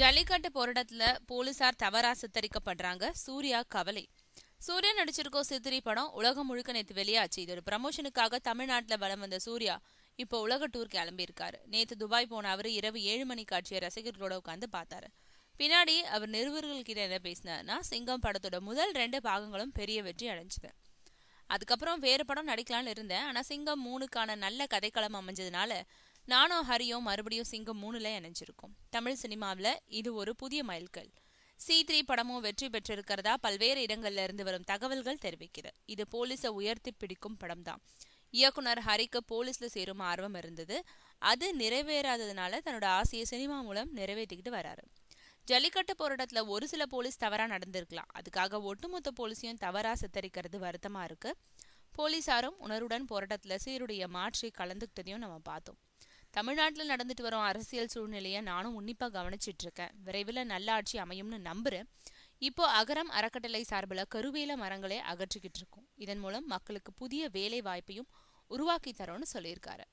ஜல்லிக்கட்டு போராட்டத்துல போலீசார் தவறா சித்தரிக்கப்படுறாங்க சூர்யா கவலை சூர்யா நடிச்சிருக்கோ சித்திரி படம் உலகம் முழுக்க நேற்று வெளியாச்சு இது ஒரு ப்ரமோஷனுக்காக தமிழ்நாட்டில் வலம் வந்த சூர்யா இப்போ உலக டூர் கிளம்பியிருக்காரு நேற்று துபாய் போன அவர் இரவு ஏழு மணி காட்சியை ரசிகர்களோட உட்காந்து பார்த்தாரு பின்னாடி அவர் நிறுவர்கள்கிட்ட என்ன பேசினார்னா சிங்கம் படத்தோட முதல் ரெண்டு பாகங்களும் பெரிய வெற்றி அடைஞ்சது அதுக்கப்புறம் வேறு படம் நடிக்கலான்னு இருந்தேன் ஆனால் சிங்கம் மூணுக்கான நல்ல கதைக்களம் அமைஞ்சதுனால நானும் ஹரியும் மறுபடியும் சிங்கம் மூணுல இணைஞ்சிருக்கும் தமிழ் சினிமாவில் இது ஒரு புதிய மைல்கல் சி த்ரீ படமும் வெற்றி பெற்றிருக்கிறதா பல்வேறு இடங்கள்ல இருந்து வரும் தகவல்கள் தெரிவிக்கிறது இது போலீஸை உயர்த்தி பிடிக்கும் படம் தான் இயக்குனர் ஹரிக்கு போலீஸ்ல சேரும் ஆர்வம் இருந்தது அது நிறைவேறாததுனால தன்னோட ஆசையை சினிமா மூலம் நிறைவேற்றிக்கிட்டு வராரு ஜல்லிக்கட்டு போராட்டத்தில் ஒரு சில போலீஸ் தவறாக நடந்திருக்கலாம் அதுக்காக ஒட்டுமொத்த போலீஸையும் தவறாக சித்தரிக்கிறது வருத்தமாக இருக்குது போலீஸாரும் உணர்வுடன் போராட்டத்தில் சீருடைய மாற்றி கலந்துக்கிட்டதையும் நம்ம பார்த்தோம் தமிழ்நாட்டில் நடந்துட்டு வரும் அரசியல் சூழ்நிலையை நானும் உன்னிப்பாக கவனிச்சிட்டு இருக்கேன் விரைவில் நல்ல ஆட்சி அமையும்னு நம்புகிறேன் இப்போ அகரம் அறக்கட்டளை சார்பில் கருவேல மரங்களை அகற்றிக்கிட்டு இருக்கோம் இதன் மூலம் மக்களுக்கு புதிய வேலை வாய்ப்பையும் உருவாக்கி தரோன்னு சொல்லியிருக்காரு